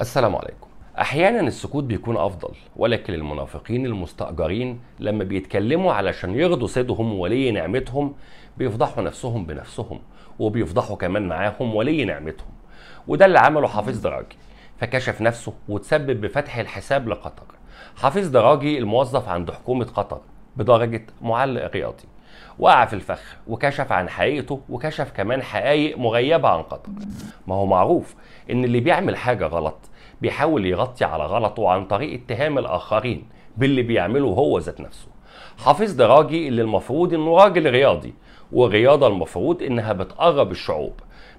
السلام عليكم احيانا السكوت بيكون افضل ولكن المنافقين المستاجرين لما بيتكلموا علشان يغضوا سيدهم ولي نعمتهم بيفضحوا نفسهم بنفسهم وبيفضحوا كمان معاهم ولي نعمتهم وده اللي عمله حفيظ دراجي فكشف نفسه وتسبب بفتح الحساب لقطر حفيظ دراجي الموظف عند حكومه قطر بدرجه معلق رياضي وقع في الفخ وكشف عن حقيقته وكشف كمان حقائق مغيبة عن قدر ما هو معروف إن اللي بيعمل حاجة غلط بيحاول يغطي على غلطه عن طريق اتهام الآخرين باللي بيعمله هو ذات نفسه حافظ دراجي اللي المفروض إنه راجل رياضي والرياضة المفروض إنها بتقرب الشعوب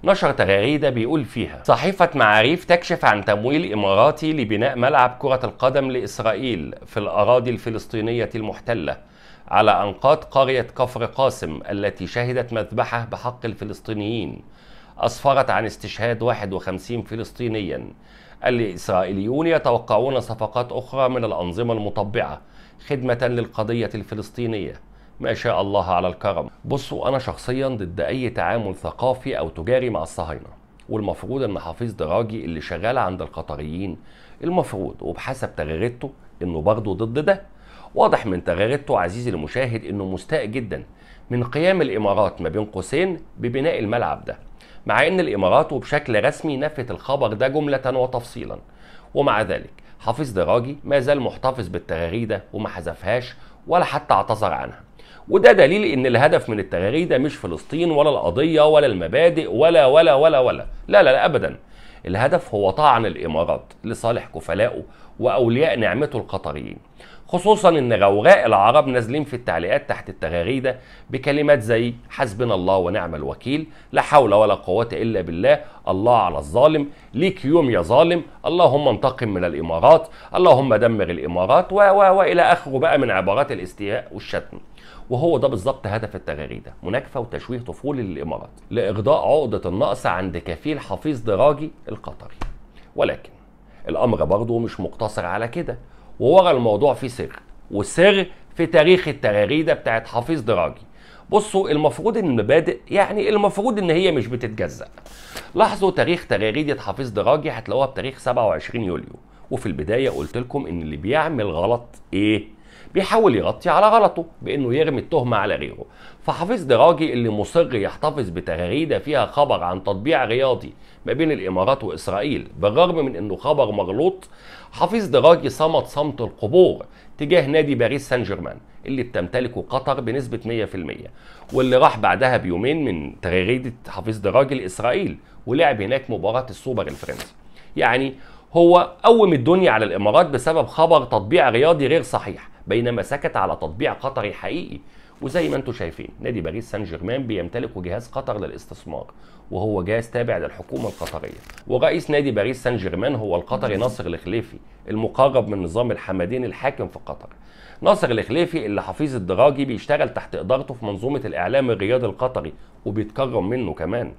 نشر تغريدة بيقول فيها صحيفة معاريف تكشف عن تمويل إماراتي لبناء ملعب كرة القدم لإسرائيل في الأراضي الفلسطينية المحتلة على أنقاض قرية كفر قاسم التي شهدت مذبحة بحق الفلسطينيين أسفرت عن استشهاد 51 فلسطينيا الإسرائيليون يتوقعون صفقات أخرى من الأنظمة المطبعة خدمة للقضية الفلسطينية ما شاء الله على الكرم بصوا أنا شخصيا ضد أي تعامل ثقافي أو تجاري مع الصهاينة والمفروض ان حفيظ دراجي اللي شغال عند القطريين المفروض وبحسب تغريدته انه برضه ضد ده واضح من تغريدته عزيزي المشاهد انه مستاء جدا من قيام الامارات ما بين قوسين ببناء الملعب ده مع ان الامارات وبشكل رسمي نفت الخبر ده جمله وتفصيلا ومع ذلك حفيظ دراجي ما زال محتفظ بالتغريده وما حذفهاش ولا حتى اعتذر عنها وده دليل ان الهدف من التغريده مش فلسطين ولا القضيه ولا المبادئ ولا ولا ولا ولا لا لا, لا ابدا الهدف هو طعن الإمارات لصالح كفلائه وأولياء نعمته القطريين خصوصا ان غوغاء العرب نازلين في التعليقات تحت التغريده بكلمات زي حسبنا الله ونعم الوكيل لا حول ولا قوه الا بالله الله على الظالم ليك يوم يا ظالم اللهم انتقم من الامارات اللهم دمر الامارات و و والى اخره بقى من عبارات الاستياء والشتم وهو ده بالظبط هدف التغريده مناكفه وتشويه طفول الامارات لاغضاء عقده النقص عند كفيل حفيظ دراجي القطري ولكن الامر برضه مش مقتصر على كده وورا الموضوع في سر وسر في تاريخ التغريده بتاعت حفيظ دراجي بصوا المفروض ان المبادئ يعني المفروض ان هي مش بتتجزأ لاحظوا تاريخ تغريده حفيظ دراجي هتلاقوها بتاريخ 27 يوليو وفي البدايه قلت لكم ان اللي بيعمل غلط ايه بيحاول يغطي على غلطه بانه يرمي التهمه على غيره فحفيظ دراجي اللي مصر يحتفظ بتغريده فيها خبر عن تطبيع رياضي ما بين الامارات واسرائيل بالرغم من انه خبر مغلوط حفيظ دراجي صمت صمت القبور تجاه نادي باريس سان جيرمان اللي بتمتلكه قطر بنسبة 100% واللي راح بعدها بيومين من تغريدة حفيظ دراجي لإسرائيل ولعب هناك مباراة السوبر الفرنسي يعني هو قوم الدنيا على الإمارات بسبب خبر تطبيع رياضي غير صحيح بينما سكت على تطبيع قطري حقيقي وزي ما انتم شايفين نادي باريس سان جيرمان بيمتلك جهاز قطر للاستثمار وهو جهاز تابع للحكومة القطرية ورئيس نادي باريس سان جيرمان هو القطري ناصر الخليفي المقرب من نظام الحمدين الحاكم في قطر ناصر الخليفي اللي حفيظ الدراجي بيشتغل تحت إدارته في منظومة الإعلام الرياضي القطري وبيتكرم منه كمان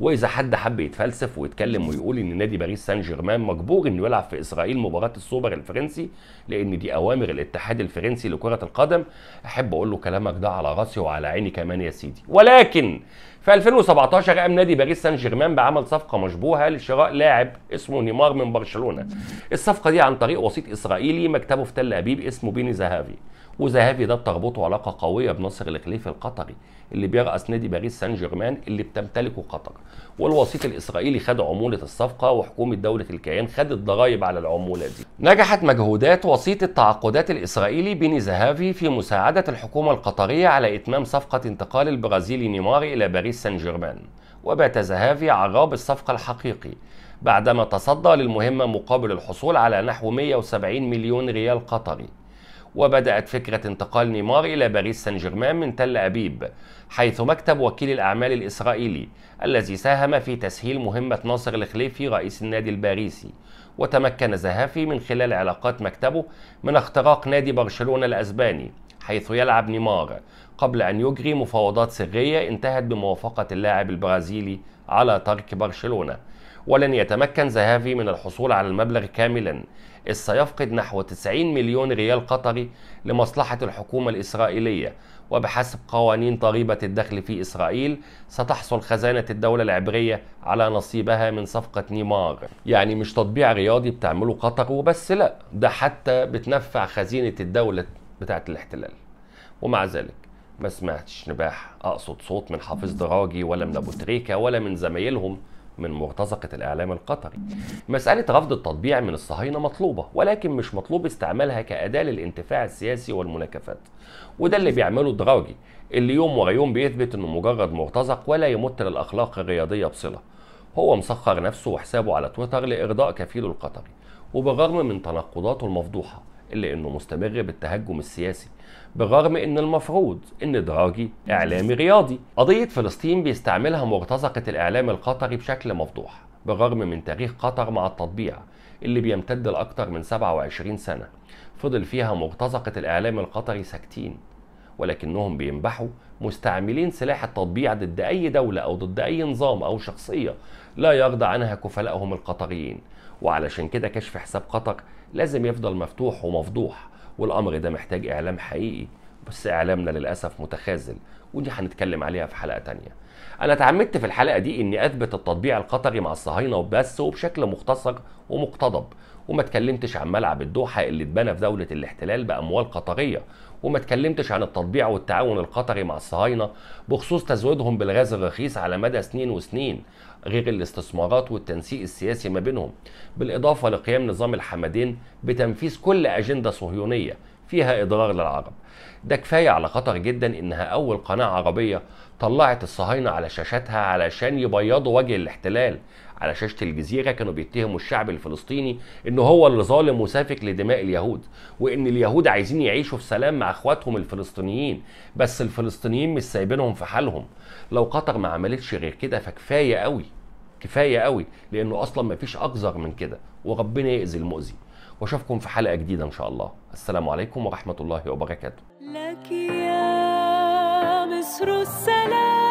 وإذا حد حب يتفلسف ويتكلم ويقول إن نادي باريس سان جيرمان مجبور إنه يلعب في إسرائيل مباراة السوبر الفرنسي لأن دي أوامر الاتحاد الفرنسي لكرة القدم أحب أقول له كلامك ده على راسي وعلى عيني كمان يا سيدي ولكن في 2017 قام نادي نادي باريس سان جيرمان بعمل صفقه مشبوهه لشراء لاعب اسمه نيمار من برشلونه الصفقه دي عن طريق وسيط اسرائيلي مكتبه في تل ابيب اسمه بيني زهافي وزهافي ده بتربطه علاقه قويه بناصر الخليفي القطري اللي بيرأس نادي باريس سان جيرمان اللي بتمتلكه قطر والوسيط الاسرائيلي خد عموله الصفقه وحكومه دوله الكيان خدت ضرائب على العموله دي نجحت مجهودات وسيط التعاقدات الاسرائيلي بيني زهافي في مساعده الحكومه القطريه على اتمام صفقه انتقال البرازيلي نيمار الى باريس سان جيرمان وبات زهافي عقاب الصفقة الحقيقي بعدما تصدى للمهمة مقابل الحصول على نحو 170 مليون ريال قطري وبدأت فكرة انتقال نيمار إلى باريس سان جيرمان من تل أبيب حيث مكتب وكيل الأعمال الإسرائيلي الذي ساهم في تسهيل مهمة ناصر الخليفي رئيس النادي الباريسي وتمكن زهافي من خلال علاقات مكتبه من اختراق نادي برشلونة الأسباني حيث يلعب نيمار قبل أن يجري مفاوضات سرية انتهت بموافقة اللاعب البرازيلي على ترك برشلونة ولن يتمكن زهافي من الحصول على المبلغ كاملا إذ سيفقد نحو 90 مليون ريال قطري لمصلحة الحكومة الإسرائيلية وبحسب قوانين ضريبة الدخل في إسرائيل ستحصل خزانة الدولة العبرية على نصيبها من صفقة نيمار يعني مش تطبيع رياضي بتعمله قطر وبس لا ده حتى بتنفع خزينة الدولة بتاعت الاحتلال ومع ذلك ما سمعتش نباح اقصد صوت من حافظ دراجي ولا من ابو تريكه ولا من زمايلهم من مرتزقة الإعلام القطري. مسألة رفض التطبيع من الصهاينة مطلوبة ولكن مش مطلوب استعمالها كأداة للانتفاع السياسي والمناكفات. وده اللي بيعمله دراجي اللي يوم ورا يوم بيثبت إنه مجرد مرتزق ولا يمت للأخلاق الرياضية بصلة. هو مسخر نفسه وحسابه على تويتر لإرضاء كفيله القطري وبالرغم من تناقضاته المفضوحة لأنه مستمر بالتهجم السياسي برغم ان المفروض ان دراجي اعلامي رياضي قضية فلسطين بيستعملها مرتزقة الاعلام القطري بشكل مفضوح بالرغم من تاريخ قطر مع التطبيع اللي بيمتد لأكثر من 27 سنة فضل فيها مرتزقة الإعلام القطري ساكتين ولكنهم بينبحوا مستعملين سلاح التطبيع ضد أي دولة أو ضد أي نظام أو شخصية لا يرضى عنها كفلاءهم القطريين وعلشان كده كشف حساب قطر لازم يفضل مفتوح ومفضوح والامر ده محتاج اعلام حقيقي بس اعلامنا للاسف متخاذل ودي هنتكلم عليها في حلقه تانية انا اتعمدت في الحلقه دي اني اثبت التطبيع القطري مع الصهاينه وبس وبشكل مختصر ومقتضب وما تكلمتش عن ملعب الدوحه اللي اتبنى في دوله الاحتلال باموال قطريه وما تكلمتش عن التطبيع والتعاون القطري مع الصهاينه بخصوص تزويدهم بالغاز الرخيص على مدى سنين وسنين غير الاستثمارات والتنسيق السياسي ما بينهم بالاضافه لقيام نظام الحمدين بتنفيذ كل اجنده صهيونيه فيها إضرار للعرب ده كفاية على خطر جدا إنها أول قناة عربية طلعت الصهاينة على شاشاتها علشان يبيضوا وجه الاحتلال على شاشة الجزيرة كانوا بيتهموا الشعب الفلسطيني إن هو اللي ظالم وسافك لدماء اليهود وإن اليهود عايزين يعيشوا في سلام مع إخواتهم الفلسطينيين بس الفلسطينيين مش سايبينهم في حالهم لو قطر ما عملتش غير كده فكفاية قوي كفاية قوي لأنه أصلا ما فيش أقذر من كده وربنا يأذي المؤذي واشوفكم في حلقه جديده ان شاء الله السلام عليكم ورحمه الله وبركاته لك يا مصر السلام